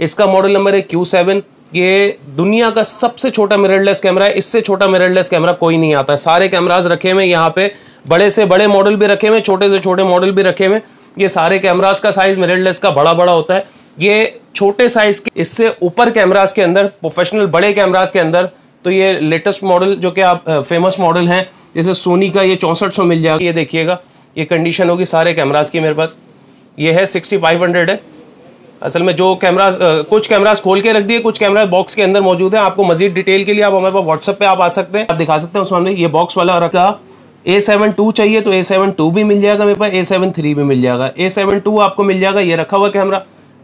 इसका model number है Q seven ये दुनिया का सबसे छोटा मिररलेस कैमरा है इससे छोटा मिररलेस कैमरा कोई नहीं आता है सारे कैमराज रखे हुए यहाँ पे बड़े से बड़े मॉडल भी रखे हुए छोटे से छोटे मॉडल भी रखे हुए ये सारे कैमराज का साइज मिररलेस का बड़ा बड़ा होता है ये छोटे साइज के इससे ऊपर कैमराज के अंदर प्रोफेशनल बड़े कैमराज के अंदर तो ये लेटेस्ट मॉडल जो कि आप फेमस मॉडल हैं जैसे सोनी का ये चौंसठ सौ मिल जाएगा ये देखिएगा ये कंडीशन होगी सारे कैमराज की मेरे पास ये है सिक्सटी फाइव हंड्रेड है असल में जो कैमराज कुछ कैमराज खोल के रख दिए कुछ कैमरा बॉक्स के अंदर मौजूद है आपको मजीद डिटेल के लिए आप हमारे पास व्हाट्सअप पे आप आ सकते हैं आप दिखा सकते हैं उसमें ये बॉक्स वाला रखा ए सेवन टू चाहिए तो ए सेवन टू भी मिल जाएगा मेरे पास ए सेवन थ्री भी मिल जाएगा ए सेवन टू आपको मिल जाएगा ये रखा हुआ कैमरा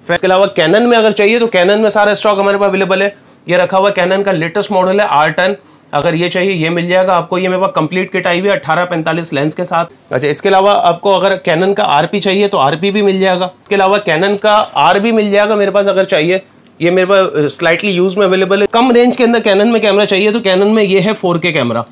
फिर इसके अलावा कैनन में अगर चाहिए तो कैनन में सारा स्टॉक हमारे पास अवेलेबल है ये रखा हुआ कैनन का लेटेस्ट मॉडल है आर टेन अगर ये चाहिए ये मिल जाएगा आपको ये मेरे पास कंप्लीट किट आई हुई है अट्ठारह पैंतालीस लेंस के साथ अच्छा इसके अलावा आपको अगर कैनन का आर चाहिए तो आर भी मिल जाएगा इसके अलावा कैनन का आर भी मिल जाएगा मेरे पास अगर चाहिए ये मेरे पास स्लाइटली यूज़ में अवेलेबल है कम रेंज के अंदर कैनन में कैमरा चाहिए तो कैनन में ये है फोर कैमरा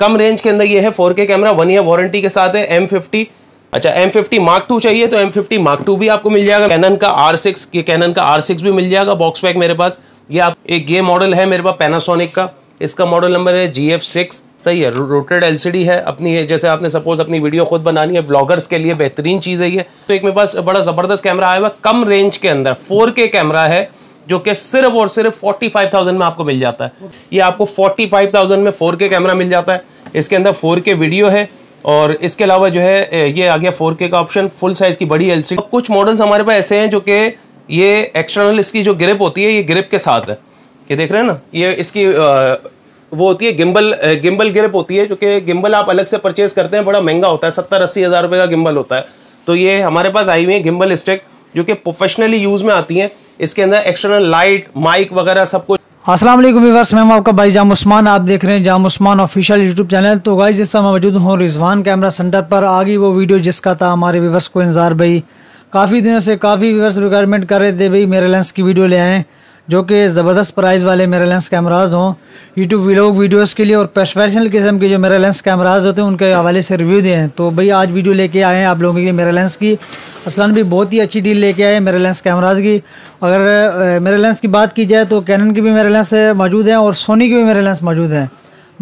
कम रेंज के अंदर ये है four camera one year warranty के साथ है एम फिफ्टी अच्छा एम फिफ्टी मार्क टू चाहिए तो एम फिफ्टी मार्क टू भी आपको मिल जाएगा कैनन का आर सिक्स ये कैनन का आर सिक्स भी मिल जाएगा बॉक्स पैक मेरे पास ये आप एक ये मॉडल है मेरे पास पैनासोनिक का इसका मॉडल नंबर है जी एफ सिक्स सही है रोटेड एलसीडी है अपनी जैसे आपने सपोज अपनी वीडियो खुद बनानी है ब्लॉगर्स के लिए बेहतरीन चीज़ है ये तो एक मेरे पास बड़ा ज़बरदस्त कैमरा आया हुआ कम रेंज के अंदर फोर के कैमरा है जो कि सिर्फ और सिर्फ फोर्टी फाइव थाउजेंड में आपको मिल जाता है ये आपको फोर्टी फाइव थाउजेंड में फोर के कैमरा मिल जाता है इसके अंदर फोर के वीडियो है और इसके अलावा जो है ये आ गया फोर के का ऑप्शन फुल साइज़ की बड़ी एल कुछ मॉडल्स हमारे पास ऐसे हैं जो कि ये एक्सटर्नल इसकी जो ग्रिप होती है ये ग्रिप के साथ है ये देख रहे हैं ना ये इसकी वो होती है गिम्बल गिम्बल ग्रिप होती है क्योंकि गिम्बल आप अलग से परचेज करते हैं बड़ा महंगा होता है सत्तर अस्सी हज़ार रुपये का गिम्बल होता है तो ये हमारे पास आई हुई है गिम्बल स्टिक जो कि प्रोफेशनली यूज़ में आती हैं इसके अंदर एक्सटर्नल लाइट माइक वगैरह सब कुछ असलम व्यवर्स मैम आपका भाई जाम उस्मान आप देख रहे हैं Jam Usman official YouTube channel तो गाइज इस मैं मौजूद हूँ रिजवान कैमरा सेंटर पर आ गई वो वीडियो जिसका था हमारे व्यवर्स को इंतजार भाई काफ़ी दिनों से काफ़ी व्यवर्स रिक्वायरमेंट कर रहे थे भाई मेरे लेंस की वीडियो ले आएँ जो कि ज़बरदस्त प्राइस वाले मेरे लेंस कैमराज हों यूट्यूब व्लॉग वीडियोस के लिए और प्रोफेशनल किस्म के जो मेरे लेंस कैमराज होते हैं उनके हवाले से रिव्यू दें तो भाई आज वीडियो लेके आए हैं आप लोगों के लिए मेरे लेंस की असलन भी बहुत ही अच्छी डील लेके आए मेरे लेंस कैमराज की अगर मेरे लेंस की बात की जाए तो कैनन की भी मेरे लेंस मौजूद हैं और सोनी के भी मेरे लेंस मौजूद हैं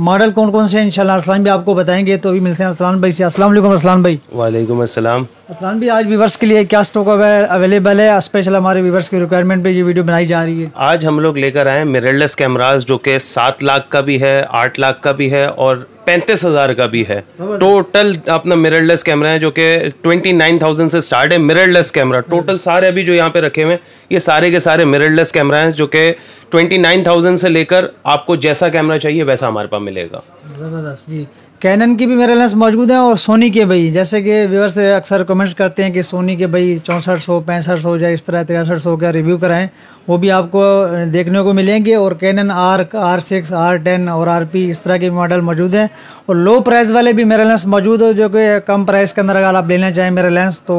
मॉडल कौन कौन से हैं इन असलान भी आपको बताएंगे तो अभी मिलते हैं असलान भाई से असल असलान भाई वालेकुम असलम असलान भी आज वीवर्स के लिए क्या स्टॉक अवेलेबल है स्पेशल हमारे वीवर्स की रिक्वायरमेंट पे ये वीडियो बनाई जा रही है आज हम लोग लेकर आए मिररलेस कैमराज जो कि सात लाख का भी है आठ लाख का भी है और पैंतीस हज़ार का भी है टोटल अपना मिररलेस कैमरा है जो कि ट्वेंटी नाइन थाउजेंड से स्टार्ट है मिररलेस कैमरा टोटल सारे अभी जो यहाँ पे रखे हुए हैं ये सारे के सारे मिररलेस कैमरा हैं जो कि ट्वेंटी नाइन थाउजेंड से लेकर आपको जैसा कैमरा चाहिए वैसा हमारे पास मिलेगा ज़बरदस्त जी कैनन की भी मेरे लेंस मौजूद हैं और सोनी के भाई जैसे कि व्यूअर से अक्सर कमेंट्स करते हैं कि सोनी के भाई चौंसठ सौ पैंसठ सौ या इस तरह तिरसठ सौ का रिव्यू कराएं वो भी आपको देखने को मिलेंगे और Canon R R six R ten और आर पी इस तरह के मॉडल मौजूद हैं और लो प्राइस वाले भी मेरे लेंस मौजूद हो जो कि कम प्राइस के अंदर अगर आप लेना चाहें मेरे लेंस तो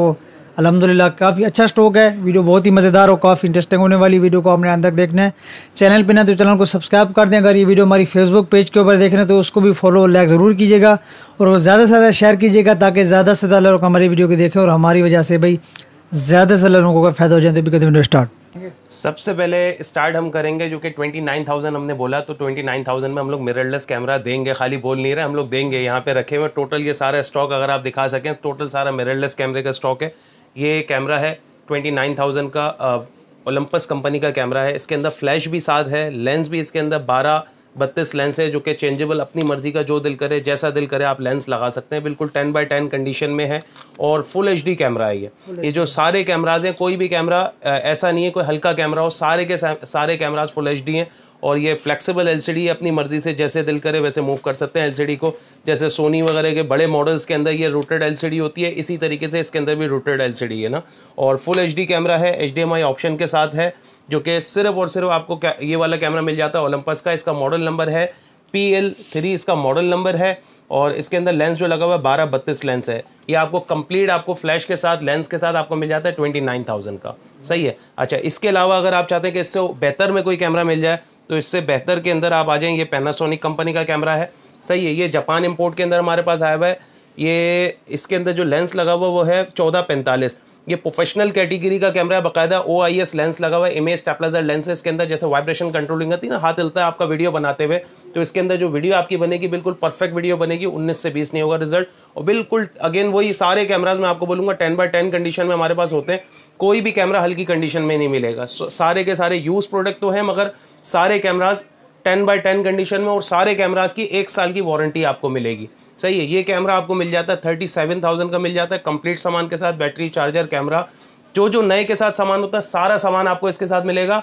अलहमदिल्ला काफ़ी अच्छा स्टॉक है वीडियो बहुत ही मज़ेदार और काफ़ी इंटरेस्टिंग होने वाली वीडियो को आपने अंदर देखना है चैनल पर ना तो चैनल को सब्सक्राइब कर दें अगर ये वीडियो हमारी फेसबुक पेज के ऊपर देख रहे हैं तो उसको भी फॉलो लाइक ज़रूर कीजिएगा और ज़्यादा से ज़्यादा शेयर कीजिएगा ताकि ज़्यादा से ज़्यादा लोग हमारी वीडियो को देखें और हमारी वजह से भाई ज़्यादा से ज़्यादा लोगों का फ़ायदा हो जाए तो भी वीडियो स्टार्ट सबसे पहले स्टार्ट हम करेंगे जो कि 29,000 हमने बोला तो 29,000 में हम लोग मिररलेस कैमरा देंगे खाली बोल नहीं रहे हम लोग देंगे यहाँ पे रखे हुए टोटल ये सारा स्टॉक अगर आप दिखा सकें टोटल सारा मिररलेस कैमरे का स्टॉक है ये कैमरा है ट्वेंटी नाइन थाउजेंड का ओलंपस कंपनी का कैमरा है इसके अंदर फ्लैश भी साथ है लेंस भी इसके अंदर बारह बत्तीस लेंस है जो कि चेंजेबल अपनी मर्ज़ी का जो दिल करे जैसा दिल करे आप लेंस लगा सकते हैं बिल्कुल टेन बाई टेन कंडीशन में है और फुल एच कैमरा है ये ये जो सारे कैमराज हैं कोई भी कैमरा ऐसा नहीं है कोई हल्का कैमरा हो सारे के सारे कैमराज फुल एच हैं और ये फ्लेक्सिबल एलसीडी अपनी मर्ज़ी से जैसे दिल करे वैसे मूव कर सकते हैं एलसीडी को जैसे सोनी वगैरह के बड़े मॉडल्स के अंदर ये रूटेड एलसीडी होती है इसी तरीके से इसके अंदर भी रूटेड एलसीडी है ना और फुल एचडी कैमरा है एचडीएमआई ऑप्शन के साथ है जो कि सिर्फ और सिर्फ आपको ये वाला कैमरा मिल जाता है ओलंपस का इसका मॉडल नंबर है पी एल थ्री इसका मॉडल नंबर है और इसके अंदर लेंस जो लगा हुआ है बारह बत्तीस लेंस है ये आपको कंप्लीट आपको फ्लैश के साथ लेंस के साथ आपको मिल जाता है ट्वेंटी नाइन थाउजेंड का सही है अच्छा इसके अलावा अगर आप चाहते हैं कि इससे बेहतर में कोई कैमरा मिल जाए तो इससे बेहतर के अंदर आप आ जाएँ ये पैनासोनिक कंपनी का कैमरा है सही है ये जापान इम्पोर्ट के अंदर हमारे पास आया हुआ है ये इसके अंदर जो लेंस लगा हुआ वो है चौदह पैंतालीस ये प्रोफेशनल कैटेगरी का कैमरा है बाकायदा ओ आई एस लेंस लगा हुआ है इमेज स्टेपलाइजर लेंस है इसके अंदर जैसे वाइब्रेशन कंट्रोलिंग होती है ना हाथ हिलता है आपका वीडियो बनाते हुए तो इसके अंदर जो वीडियो आपकी बनेगी बिल्कुल परफेक्ट वीडियो बनेगी उन्नीस से बीस नहीं होगा रिजल्ट और बिल्कुल अगेन वही सारे कैमराज मैं आपको बोलूँगा टेन बाई टेन कंडीशन में हमारे पास होते हैं कोई भी कैमरा हल्की कंडीशन में नहीं मिलेगा सारे के सारे यूज़ प्रोडक्ट तो हैं मगर सारे cameras ten by ten condition में और सारे कैमराज की एक साल की वारंटी आपको मिलेगी सही है ये कैमरा आपको मिल जाता है थर्टी सेवन थाउजेंड का मिल जाता है कंप्लीट सामान के साथ बैटरी चार्जर कैमरा जो जो नए के साथ सामान होता है सारा सामान आपको इसके साथ मिलेगा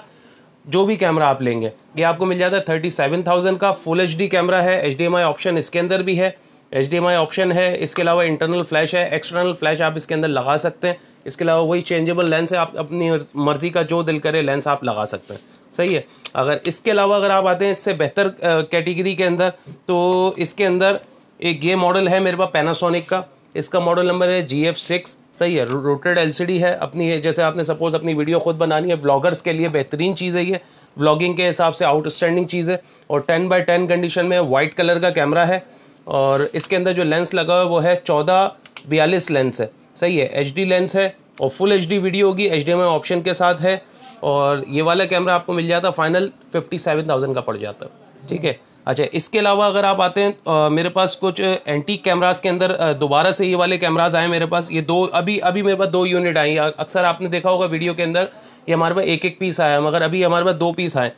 जो भी कैमरा आप लेंगे ये आपको मिल जाता है थर्टी सेवन थाउजेंड का फुल एच डी कैमरा है H D M I option इसके अंदर भी है एच ऑप्शन है इसके अलावा इंटरनल फ्लैश है एक्सटर्नल फ्लैश आप इसके अंदर लगा सकते हैं इसके अलावा वही चेंजेबल लेंस है आप अपनी मर्ज़ी का जो दिल करे लेंस आप लगा सकते हैं सही है अगर इसके अलावा अगर आप आते हैं इससे बेहतर कैटेगरी के अंदर तो इसके अंदर एक ये मॉडल है मेरे पास पैनासोनिक का इसका मॉडल नंबर है जी एफ सिक्स सही है रोटेड डी है अपनी जैसे आपने सपोज़ अपनी वीडियो खुद बनानी है व्लागर्स के लिए बेहतरीन चीज़ है ये व्लॉगिंग के हिसाब से आउटस्टैंडिंग चीज़ है और टेन बाई टेन कंडीशन में वाइट कलर का कैमरा है और इसके अंदर जो लेंस लगा हुआ है वो है चौदह बयालीस लेंस है सही है एच लेंस है और फुल एच वीडियो होगी एच ऑप्शन के साथ है और ये वाला कैमरा आपको मिल जाता फाइनल फिफ्टी सेवन थाउजेंड का पड़ जाता ठीक है अच्छा इसके अलावा अगर आप आते हैं आ, मेरे पास कुछ एंटीक कैमरास के अंदर दोबारा से ये वाले कैमरास आए मेरे पास ये दो अभी अभी मेरे पास दो यूनिट आई अक्सर आपने देखा होगा वीडियो के अंदर ये हमारे पास एक एक पीस आया मगर अभी हमारे पास दो पीस आए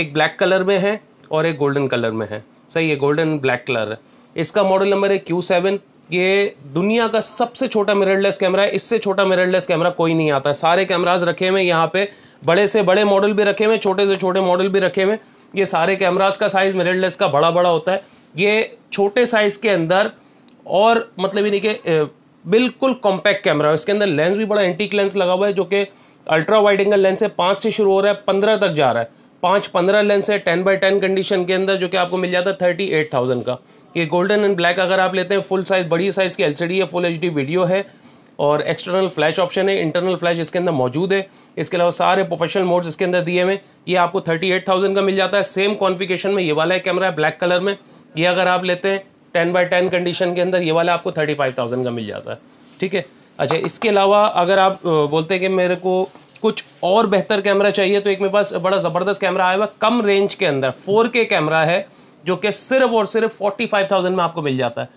एक ब्लैक कलर में है और एक गोल्डन कलर में है सही है गोल्डन ब्लैक कलर है इसका मॉडल नंबर है क्यू सेवन ये दुनिया का सबसे छोटा मिररलेस कैमरा है इससे छोटा मिररलेस कैमरा कोई नहीं आता सारे कैमराज रखे हुए यहाँ पे बड़े से बड़े मॉडल भी रखे हुए छोटे से छोटे मॉडल भी रखे हुए ये सारे कैमराज का साइज़ मिररलेस का बड़ा बड़ा होता है ये छोटे साइज़ के अंदर और मतलब यानी कि बिल्कुल कॉम्पैक्ट कैमरा है इसके अंदर लेंस भी बड़ा एंटीक लेंस लगा हुआ है जो कि अल्ट्रा वाइड एंगल लेंस है पाँच से शुरू हो रहा है पंद्रह तक जा रहा है पाँच पंद्रह लेंस है टेन बाई टेन कंडीशन के अंदर जो कि आपको मिल जाता है थर्टी एट थाउजेंड का ये गोल्डन एंड ब्लैक अगर आप लेते हैं फुल साइज़ बड़ी साइज़ की एलसीडी है फुल एचडी वीडियो है और एक्सटर्नल फ्लैश ऑप्शन है इंटरनल फ्लैश इसके अंदर मौजूद है इसके अलावा सारे प्रोफेशनल मोड्स इसके अंदर दिए हुए ये आपको थर्टी एट थाउजेंड का मिल जाता है सेम कॉन्फिगेशन में ये वाला है कैमरा ब्लैक कलर में ये अगर आप लेते हैं टेन बाई टेन कंडीशन के अंदर ये वाला आपको थर्टी फाइव थाउजेंड का मिल जाता है ठीक है अच्छा इसके अलावा अगर आप बोलते हैं कि मेरे को कुछ और बेहतर कैमरा चाहिए तो एक मेरे पास बड़ा ज़बरदस्त कैमरा आया हुआ कम रेंज के अंदर फोर के कैमरा है जो कि सिर्फ और सिर्फ 45,000 में आपको मिल जाता है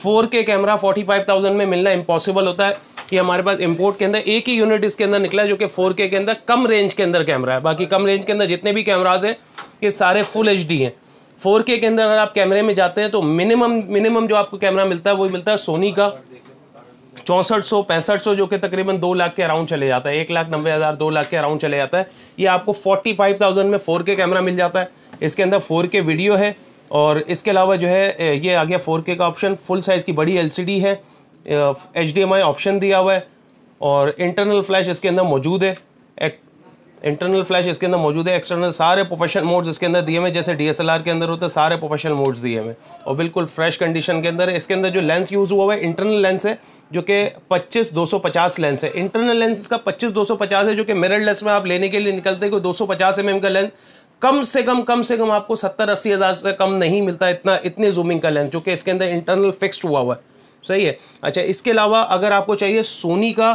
4K कैमरा 45,000 में मिलना इम्पॉसिबल होता है कि हमारे पास इम्पोर्ट के अंदर एक ही यूनिट इसके अंदर निकला है जो कि 4K के अंदर कम रेंज के अंदर कैमरा है बाकी कम रेंज के अंदर जितने भी कैमराज हैं ये सारे फुल एच हैं 4K के अंदर अगर आप कैमरे में जाते हैं तो मिनिमम मिनिमम जो आपको कैमरा मिलता है वो मिलता है सोनी का चौंसठ सौ पैंसठ सौ जो कि तकरीबन दो लाख के अराउंड चले जाता है एक लाख नब्बे हज़ार दो लाख के अराउंड चले जाता है ये आपको फोर्टी फाइव थाउजेंड में फोर के कैमरा मिल जाता है इसके अंदर फोर के वीडियो है और इसके अलावा जो है ये आ गया फोर के का ऑप्शन फुल साइज़ की बड़ी एल सी डी है H D M I option दिया हुआ है और इंटरनल फ्लैश इसके अंदर मौजूद है एक इंटरनल फ्लैश इसके अंदर मौजूद है एक्सटर्नल सारे प्रोफेशनल मोड्स इसके अंदर दिए हुए जैसे डी के अंदर होते हैं सारे प्रोफेशनल मोड्स दिए हुए और बिल्कुल फ्रेश कंडीशन के अंदर इसके अंदर जो लेंस यूज़ हुआ है इंटरनल लेंस है जो कि 25-250 लेंस है इंटरनल लेंस इसका 25-250 है जो कि लेंस में आप लेने के लिए निकलते हैं दो पचास एम mm एम का लेंस कम से कम कम से कम आपको सत्तर अस्सी हज़ार से कम नहीं मिलता इतना इतने जूमिंग का लेंस जो कि इसके अंदर इंटरनल फिक्सड हुआ हुआ है सही है अच्छा इसके अलावा अगर आपको चाहिए सोनी का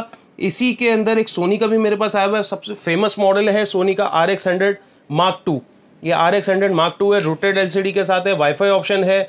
इसी के अंदर एक सोनी का भी मेरे पास आया हुआ है सबसे फेमस मॉडल है सोनी का R X hundred mark two ये R X hundred mark two है रोटेड एल के साथ है वाईफाई ऑप्शन है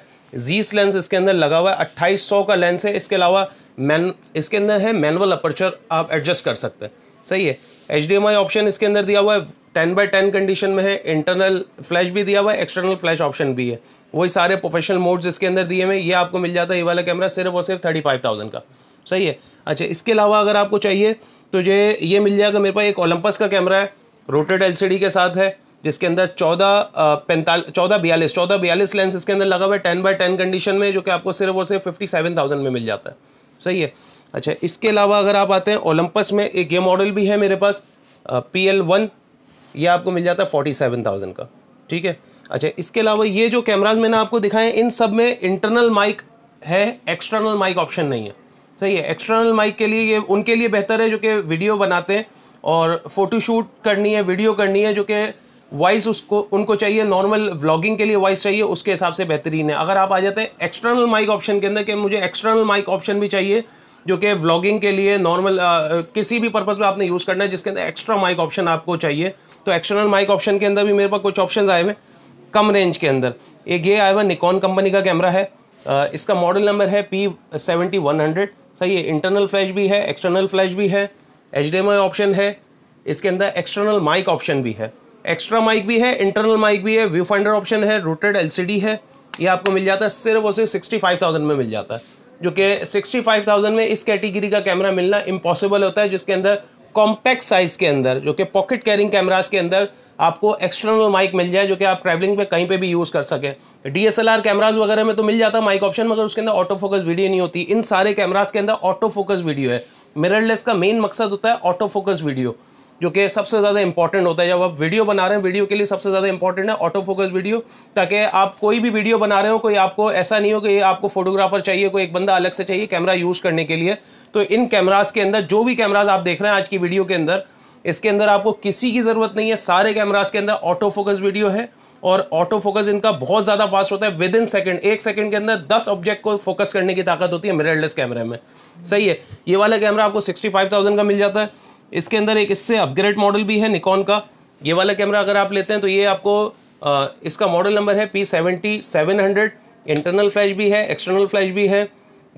जीस लेंस इसके अंदर लगा हुआ है अट्ठाईस सौ का लेंस है इसके अलावा मैन इसके अंदर है मैनुअल अपर्चर आप एडजस्ट कर सकते हैं सही है एच ऑप्शन इसके अंदर दिया हुआ है टेन बाई टेन कंडीशन में है इंटरनल फ्लैश भी दिया हुआ है एक्सटर्नल फ्लैश ऑप्शन भी है वही सारे प्रोफेशनल मोड्स इसके अंदर दिए हुए ये आपको मिल जाता है ये वाला कैमरा सिर्फ और सिर्फ थर्टी फाइव थाउजेंड का सही है अच्छा इसके अलावा अगर आपको चाहिए तो ये ये मिल जाएगा मेरे पास एक ओलंपस का कैमरा है रोटेड एलसीडी के साथ है जिसके अंदर चौदह पैंताल चौदह बयालीस चौदह बयालीस लेंस इसके अंदर लगा हुआ है टेन बाई टेन कंडीशन में जो कि आपको सिर्फ और सिर्फ फिफ्टी सेवन थाउजेंड में मिल जाता है सही है अच्छा इसके अलावा अगर आप आते हैं ओलंपस में एक ये मॉडल भी है मेरे पास पी एल वन ये आपको मिल जाता है फोर्टी सेवन थाउजेंड का ठीक है अच्छा इसके अलावा ये जो कैमराज मैंने आपको दिखाए इन सब में इंटरनल माइक है एक्सटर्नल माइक ऑप्शन नहीं है सही है एक्सटर्नल माइक के लिए ये उनके लिए बेहतर है जो कि वीडियो बनाते हैं और फ़ोटोशूट करनी है वीडियो करनी है जो कि वॉइस उसको उनको चाहिए नॉर्मल व्लॉगिंग के लिए वॉइस चाहिए उसके हिसाब से बेहतरीन है अगर आप आ जाते हैं एक्सटर्नल माइक ऑप्शन के अंदर कि मुझे एक्सटर्नल माइक ऑप्शन भी चाहिए जो कि व्लॉगिंग के लिए नॉर्मल किसी भी पर्पज़ में आपने यूज़ करना है जिसके अंदर एक्स्ट्रा माइक ऑप्शन आपको चाहिए तो एक्सटर्नल माइक ऑप्शन के अंदर भी मेरे पास कुछ ऑप्शन आए हुए कम रेंज के अंदर एक ये आया हुआ निकॉन कंपनी का कैमरा है इसका मॉडल नंबर है पी सेवेंटी वन हंड्रेड सही है इंटरनल फ्लैश भी है एक्सटर्नल फ्लैश भी है एच ऑप्शन है इसके अंदर एक्सटर्नल माइक ऑप्शन भी है एक्स्ट्रा माइक भी है इंटरनल माइक भी है व्यू फाइंडर ऑप्शन है रूटेड एलसीडी है ये आपको मिल जाता है सिर्फ और सिर्फ सिक्सटी फाइव थाउजेंड में मिल जाता है जो कि सिक्सटी फाइव थाउजेंड में इस कैटेगरी का कैमरा मिलना इम्पॉसिबल होता है जिसके अंदर कॉम्पैक्ट साइज़ के अंदर जो कि पॉकेट कैरिंग कैमराज के अंदर आपको एक्सटर्नल माइक मिल जाए जो कि आप ट्रैवलिंग पे कहीं पे भी यूज़ कर सकें डी एस कैमराज वगैरह में तो मिल जाता माइक ऑप्शन मगर उसके अंदर ऑटो फोकस वीडियो नहीं होती इन सारे कैमराज के अंदर ऑटो फोकस वीडियो है मिररलेस का मेन मकसद होता है ऑटो फोकस वीडियो जो कि सबसे ज़्यादा इंपॉर्टेंट होता है जब आप वीडियो बना रहे हैं वीडियो के लिए सबसे ज़्यादा इंपॉर्टेंट है ऑटो फोकस वीडियो ताकि आप कोई भी वीडियो बना रहे हो कोई आपको ऐसा नहीं हो कि आपको फोटोग्राफर चाहिए कोई एक बंदा अलग से चाहिए कैमरा यूज़ करने के लिए तो इन कैमराज के अंदर जो भी कैमराज आप देख रहे हैं आज की वीडियो के अंदर इसके अंदर आपको किसी की ज़रूरत नहीं है सारे कैमराज के अंदर ऑटो फोकस वीडियो है और ऑटो फोकस इनका बहुत ज़्यादा फास्ट होता है विद इन सेकेंड एक सेकेंड के अंदर दस ऑब्जेक्ट को फोकस करने की ताकत होती है मिररलेस कैमरे में सही है ये वाला कैमरा आपको सिक्सटी फाइव थाउजेंड का मिल जाता है इसके अंदर एक इससे अपग्रेड मॉडल भी है निकॉन का ये वाला कैमरा अगर आप लेते हैं तो ये आपको आ, इसका मॉडल नंबर है P seventy seven hundred internal flash भी है एक्सटर्नल फ्लैश भी है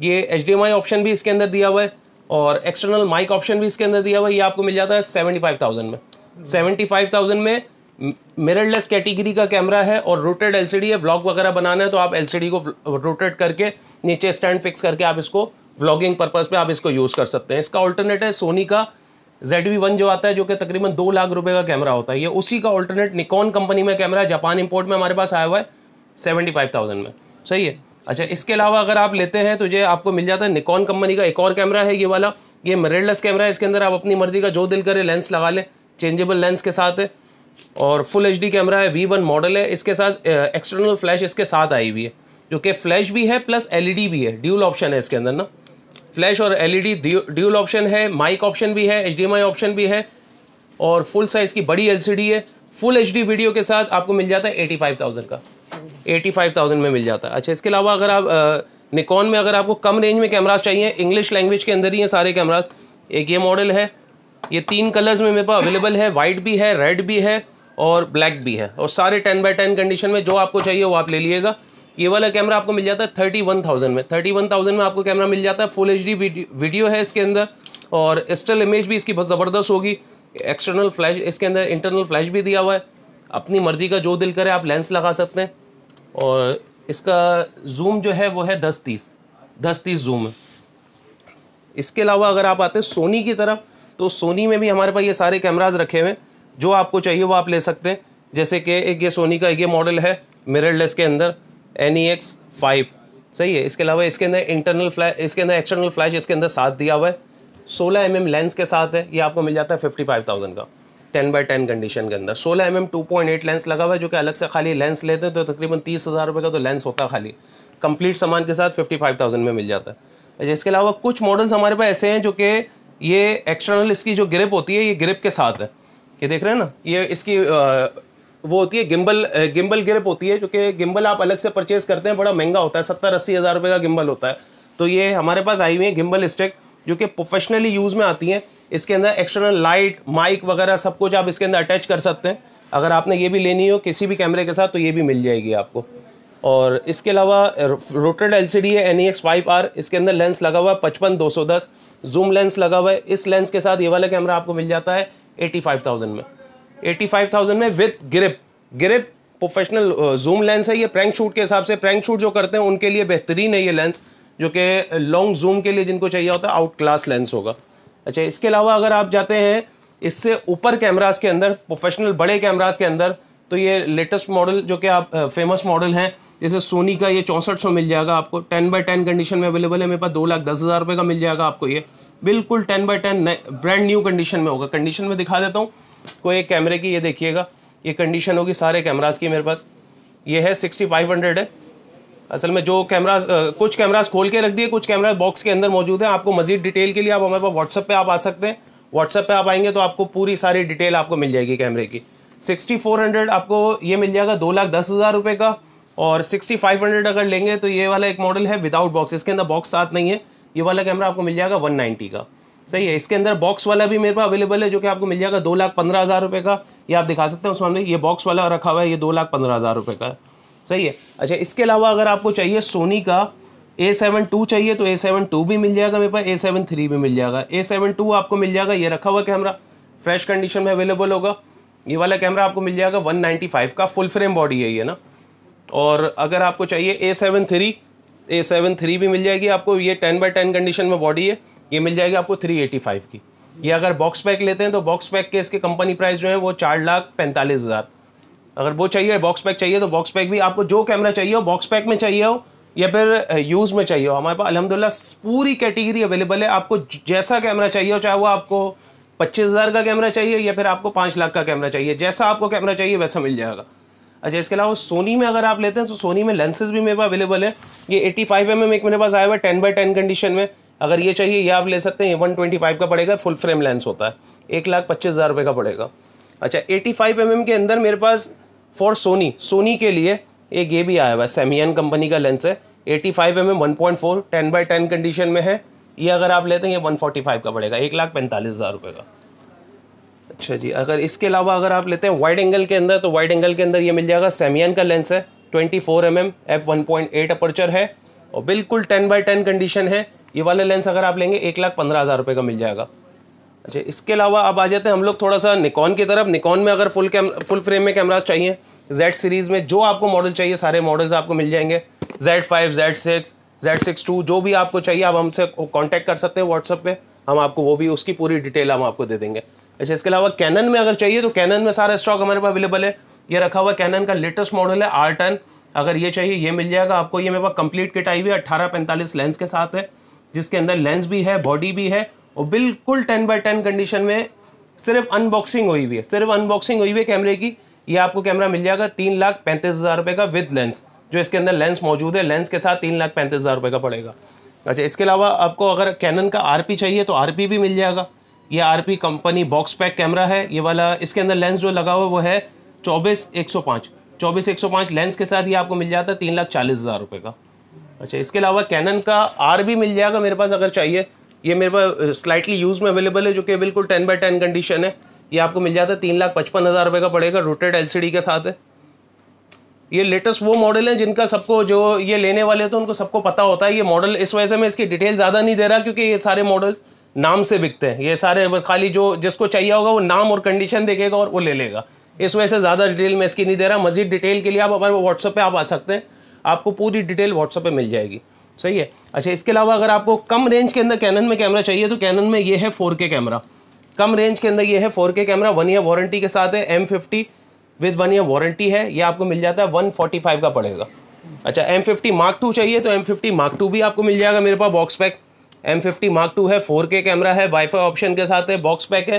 ये एच ऑप्शन भी इसके अंदर दिया हुआ है और एक्सटर्नल माइक ऑप्शन भी इसके अंदर दिया हुआ है ये आपको मिल जाता है सेवेंटी फाइव थाउजेंड में सेवेंटी फाइव थाउजेंड में मिररलेस कैटेगरी का कैमरा है और रोटेड एलसीडी है व्लॉग वगैरह बनाना है तो आप एलसीडी को रोटेड करके नीचे स्टैंड फिक्स करके आप इसको व्लॉगिंग पर्पज़ पे आप इसको यूज़ कर सकते हैं इसका ऑल्टरनेट है सोनी का जेड वी वन जो आता है जो कि तकरीबन दो लाख रुपए का कैमरा होता है ये उसी का ऑल्टरनेट निकॉन कंपनी में कैमरा जापान इम्पोर्ट में हमारे पास आया हुआ है सेवेंटी फाइव थाउजेंड में सही है अच्छा इसके अलावा अगर आप लेते हैं तो ये आपको मिल जाता है निकॉन कंपनी का एक और कैमरा है ये वाला ये मिररलेस कैमरा है इसके अंदर आप अपनी मर्जी का जो दिल करे लेंस लगा लें चेंजेबल लेंस के साथ है और फुल एच कैमरा है वी वन मॉडल है इसके साथ एक्सटर्नल फ्लैश इसके साथ आई हुई है जो कि फ्लैश भी है प्लस डी e भी है ड्यूल ऑप्शन है इसके अंदर ना फ्लैश और एलईडी ड्यूल ऑप्शन है माइक ऑप्शन भी है एचडीएमआई ऑप्शन भी है और फुल साइज़ की बड़ी एलसीडी है फुल एच वीडियो के साथ आपको मिल जाता है एटी फाइव थाउजेंड का एटी फाइव थाउजेंड में मिल जाता है अच्छा इसके अलावा अगर आप निकॉन में अगर आपको कम रेंज में कैमराज चाहिए इंग्लिश लैंग्वेज के अंदर ही हैं सारे कैमराज एक ये मॉडल है ये तीन कलर्स में मेरे पास अवेलेबल है वाइट भी है रेड भी है और ब्लैक भी है और सारे टेन बाई टेन कंडीशन में जो आपको चाहिए वो आप ले लीजिएगा ये वाला कैमरा आपको मिल जाता है थर्टी वन थाउजेंड में थर्टी वन थाउजेंड में आपको कैमरा मिल जाता है फुल एच डी वीडियो है इसके अंदर और स्टिल इमेज भी इसकी बहुत ज़बरदस्त होगी एक्सटर्नल फ्लैश इसके अंदर इंटरनल फ्लैश भी दिया हुआ है अपनी मर्जी का जो दिल करे आप लेंस लगा सकते हैं और इसका जूम जो है वो है दस तीस दस तीस जूम है इसके अलावा अगर आप आते हैं सोनी की तरफ तो सोनी में भी हमारे पास ये सारे कैमराज रखे हुए हैं जो आपको चाहिए वो आप ले सकते हैं जैसे कि एक ये सोनी का एक ये मॉडल है मिररलेस के अंदर एन ई एक्स फाइव सही है इसके अलावा इसके अंदर इंटरनल फ्लैश इसके अंदर एक्सटर्नल फ्लैश इसके अंदर साथ दिया हुआ है सोलह एम एम लेंस के साथ है ये आपको मिल जाता है फिफ्टी फाइव थाउजेंड का टेन बाई टेन कंडीशन के अंदर सोलह M M two point eight lens लगा हुआ है जो कि अलग से खाली लेंस लेते हैं तो तकरीबन तीस हज़ार रुपये का तो लेंस होता खाली कंप्लीट सामान के साथ फिफ्टी फाइव थाउजेंड में मिल जाता है अच्छा, इसके अलावा कुछ मॉडल्स हमारे पास ऐसे हैं जो कि ये एक्सटर्नल इसकी जो ग्रिप होती है ये ग्रिप के साथ है ये देख रहे हैं ना ये इसकी वो होती है गिम्बल गिम्बल ग्रिप होती है क्योंकि गिम्बल आप अलग से परचेज़ करते हैं बड़ा महंगा होता है सत्तर अस्सी हज़ार रुपये का गिम्बल होता है तो ये हमारे पास आई हुई है गिम्बल स्टिक जो कि प्रोफेशनली यूज़ में आती हैं इसके अंदर एक्सटर्नल लाइट माइक वगैरह सब कुछ आप इसके अंदर अटैच कर सकते हैं अगर आपने ये भी लेनी हो किसी भी कैमरे के साथ तो ये भी मिल जाएगी आपको और इसके अलावा रोटेड एल है N E X five R इसके अंदर लेंस लगा हुआ है पचपन दो सौ दस जूम लेंस लगा हुआ है इस लेंस के साथ ये वाला कैमरा आपको मिल जाता है एटी फाइव थाउजेंड में 85,000 में with grip grip professional zoom lens है ये प्रैंक शूट के हिसाब से प्रैंक शूट जो करते हैं उनके लिए बेहतरीन है ये लेंस जो कि लॉन्ग uh, जूम के लिए जिनको चाहिए होता है आउट क्लास लेंस होगा अच्छा इसके अलावा अगर आप जाते हैं इससे ऊपर कैमराज के अंदर प्रोफेशनल बड़े कैमराज के अंदर तो ये लेटेस्ट मॉडल जो कि आप फेमस uh, मॉडल हैं जैसे सोनी का ये चौंसठ सौ मिल जाएगा आपको टेन बाई टेन कंडीशन में अवेलेबल है मेरे पास दो लाख दस हज़ार रुपये का मिल जाएगा आपको ये बिल्कुल ten by ten brand new condition में होगा कंडीशन में दिखा देता हूँ को एक कैमरे की ये देखिएगा ये कंडीशन होगी सारे कैमराज की मेरे पास ये है सिक्सटी फाइव हंड्रेड है असल में जो कैमराज कुछ कैमराज खोल के रख दिए कुछ कैमराज बॉक्स के अंदर मौजूद हैं आपको मजीद डिटेल के लिए आप हमारे पास व्हाट्सअप पे आप आ सकते हैं व्हाट्सअप पे आप आएंगे तो आपको पूरी सारी डिटेल आपको मिल जाएगी कैमरे की सिक्सटी फोर हंड्रेड आपको ये मिल जाएगा दो लाख दस हज़ार रुपये का और सिक्सटी फाइव हंड्रेड अगर लेंगे तो ये वाला एक मॉडल है विदाउट बॉक्स इसके अंदर बॉक्स साथ नहीं है ये वाला कैमरा आपको मिल जाएगा वन नाइन्टी का सही है इसके अंदर बॉक्स वाला भी मेरे पास अवेलेबल है जो कि आपको मिल जाएगा दो लाख पंद्रह हज़ार रुपये का ये आप दिखा सकते हैं उसमें हमने ये बॉक्स वाला रखा हुआ है ये दो लाख पंद्रह हज़ार रुपये का सही है अच्छा इसके अलावा अगर आपको चाहिए सोनी का ए सेवन टू चाहिए तो ए सेवन टू भी मिल जाएगा मेरे पास ए सेवन थ्री भी मिल जाएगा ए सेवन टू आपको मिल जाएगा ये रखा हुआ कैमरा फ्रेश कंडीशन में अवेलेबल होगा ये वाला कैमरा आपको मिल जाएगा वन नाइन्टी फाइव का फुल फ्रेम बॉडी है ये ना और अगर आपको चाहिए A seven three A seven three भी मिल जाएगी आपको ये टेन बाई टेन कंडीशन में बॉडी है ये मिल जाएगी आपको थ्री एटी फाइव की ये अगर बॉक्स पैक लेते हैं तो बॉक्स पैक के इसके कंपनी प्राइस जो है वो चार लाख पैंतालीस हज़ार अगर वो चाहिए बॉक्स पैक चाहिए तो बॉक्स पैक भी आपको जो कैमरा चाहिए हो बॉक्स पैक में चाहिए हो या फिर यूज़ में चाहिए हो हमारे पास अलहमदिल्ला पूरी कैटेगरी अवेलेबल है आपको जैसा कैमरा चाहिए हो चाहे वो आपको पच्चीस हज़ार का कैमरा चाहिए या फिर आपको पाँच लाख का कैमरा चाहिए जैसा आपको कैमरा चाहिए वैसा मिल जाएगा अच्छा इसके अलावा सोनी में अगर आप लेते हैं तो सोनी में लेंसेज भी मेरे पास अवेलेबल है ये 85 फाइव एम एक मेरे पास आया हुआ है टेन बाई टेन कंडीशन में अगर ये चाहिए ये आप ले सकते हैं ये वन ट्वेंटी फाइव का पड़ेगा फुल फ्रेम लेंस होता है एक लाख पच्चीस हज़ार रुपये का पड़ेगा अच्छा एटी फाइव एम एम के अंदर मेरे पास फॉर सोनी सोनी के लिए एक ये भी आया हुआ है सेमियन कंपनी का लेंस है eighty five M M one point four ten by ten condition में है ये अगर आप लेते हैं ये वन फोर्टी फाइव का पड़ेगा एक लाख पैंतालीस हज़ार रुपये का अच्छा जी अगर इसके अलावा अगर आप लेते हैं वाइड एंगल के अंदर तो वाइड एंगल के अंदर ये मिल जाएगा सेमियन का लेंस है twenty four M M F one point eight aperture है और बिल्कुल टेन बाई टेन कंडीशन है ये वाला लेंस अगर आप लेंगे एक लाख पंद्रह हज़ार रुपये का मिल जाएगा अच्छा इसके अलावा अब आ जाते हैं हम लोग थोड़ा सा निकॉन की तरफ निकॉन में अगर फुल कैम फुल फ्रेम में कैमराज चाहिए जेड सीरीज़ में जो आपको मॉडल चाहिए सारे मॉडल्स आपको मिल जाएंगे Z five Z six Z six two जो भी आपको चाहिए आप हमसे कॉन्टैक्ट कर सकते हैं व्हाट्सअप पर हम आपको वो भी उसकी पूरी डिटेल हम आपको दे देंगे अच्छा इसके अलावा कैनन में अगर चाहिए तो कैनन में सारा स्टॉक हमारे पास अवेलेबल है ये रखा हुआ कैनन का लेटेस्ट मॉडल है आर टेन अगर ये चाहिए ये मिल जाएगा आपको ये मेरे पास कंप्लीट किट आई हुई है अट्ठारह पैंतालीस लेंस के साथ है जिसके अंदर लेंस भी है बॉडी भी है और बिल्कुल टेन बाय टेन कंडीशन में सिर्फ अनबॉक्सिंग हुई हुई है सिर्फ अनबॉक्सिंग हुई हुई है कैमरे की ये आपको कैमरा मिल जाएगा तीन लाख पैंतीस हज़ार रुपये का विद लेंस जो इसके अंदर लेंस मौजूद है लेंस के साथ तीन लाख पैंतीस हज़ार रुपये का पड़ेगा अच्छा इसके अलावा आपको अगर कैनन का आर चाहिए तो आर भी मिल जाएगा ये R company box pack camera है ये वाला इसके अंदर लेंस जो लगा हुआ वो है चौबीस एक सौ पाँच चौबीस एक सौ पाँच लेंस के साथ ये आपको मिल जाता है तीन लाख चालीस हज़ार रुपये का अच्छा इसके अलावा कैनन का आर भी मिल जाएगा मेरे पास अगर चाहिए ये मेरे पास स्लाइटली यूज़ में अवेलेबल है जो कि बिल्कुल टेन बाई टेन कंडीशन है ये आपको मिल जाता है तीन लाख पचपन हज़ार रुपये का पड़ेगा रोटेड एलसीडी के साथ है ये लेटेस्ट वो मॉडल है जिनका सबको जो ये लेने वाले तो उनको सबको पता होता है ये मॉडल इस वजह से मैं इसकी डिटेल ज़्यादा नहीं दे रहा क्योंकि ये सारे मॉडल्स नाम से बिकते हैं ये सारे खाली जो जिसको चाहिए होगा वो नाम और कंडीशन देखेगा और वो ले लेगा इस वजह से ज़्यादा डिटेल मैं इसकी नहीं दे रहा मज़ीद डिटेल के लिए आप हमारे व्हाट्सअप पर आप आ सकते हैं आपको पूरी डिटेल व्हाट्सअप पे मिल जाएगी सही है अच्छा इसके अलावा अगर आपको कम रेंज के अंदर कैनन में कैमरा चाहिए तो कैनन में ये है फोर कैमरा कम रेंज के अंदर ये है four camera one year warranty के साथ है M fifty with one year warranty है ये आपको मिल जाता है वन फोर्टी फाइव का पड़ेगा अच्छा एम फिफ्टी मार्क टू चाहिए तो एम फिफ्टी मार्क टू भी आपको मिल जाएगा मेरे पास box pack M fifty mark two है फोर के कैमरा है वाईफाई ऑप्शन के साथ है बॉक्स पैक है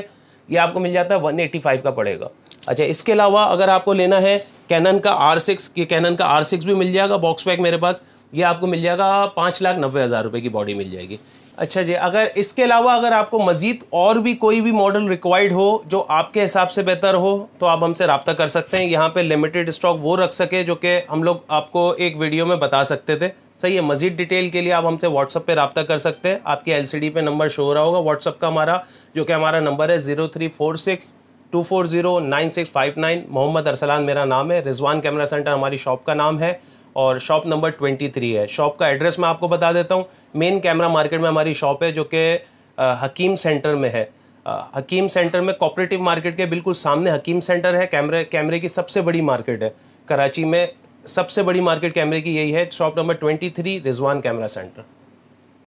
ये आपको मिल जाता है वन एट्टी फाइव का पड़ेगा अच्छा इसके अलावा अगर आपको लेना है कैनन का आर सिक्स ये कैनन का आर सिक्स भी मिल जाएगा बॉक्स पैक मेरे पास ये आपको मिल जाएगा पाँच लाख नब्बे हज़ार रुपये की बॉडी मिल जाएगी अच्छा जी अगर इसके अलावा अगर आपको मज़ीद और भी कोई भी मॉडल रिक्वायर्ड हो जो आपके हिसाब से बेहतर हो तो आप हमसे रबता कर सकते हैं यहाँ पे लिमिटेड स्टॉक वो रख सके जो कि हम लोग आपको एक वीडियो में बता सकते थे सही है मज़ीद डिटेल के लिए आप हमसे व्हाट्सअप पे रबता कर सकते हैं आपके एल पे नंबर शो हो रहा होगा व्हाट्सअप का हमारा जो कि हमारा नंबर है zero three four six two four zero nine six five nine Mohammad Arsalan मेरा नाम है रिजवान कैमरा सेंटर हमारी शॉप का नाम है और शॉप नंबर ट्वेंटी थ्री है शॉप का एड्रेस मैं आपको बता देता हूँ मेन कैमरा मार्केट में हमारी शॉप है जो कि हकीम सेंटर में है हकीम सेंटर में कॉपरेटिव मार्केट के बिल्कुल सामने हकीम सेंटर है कैमरे कैमरे की सबसे बड़ी मार्केट है कराची में सबसे बड़ी मार्केट कैमरे की यही है shop number twenty three Rizwan camera centre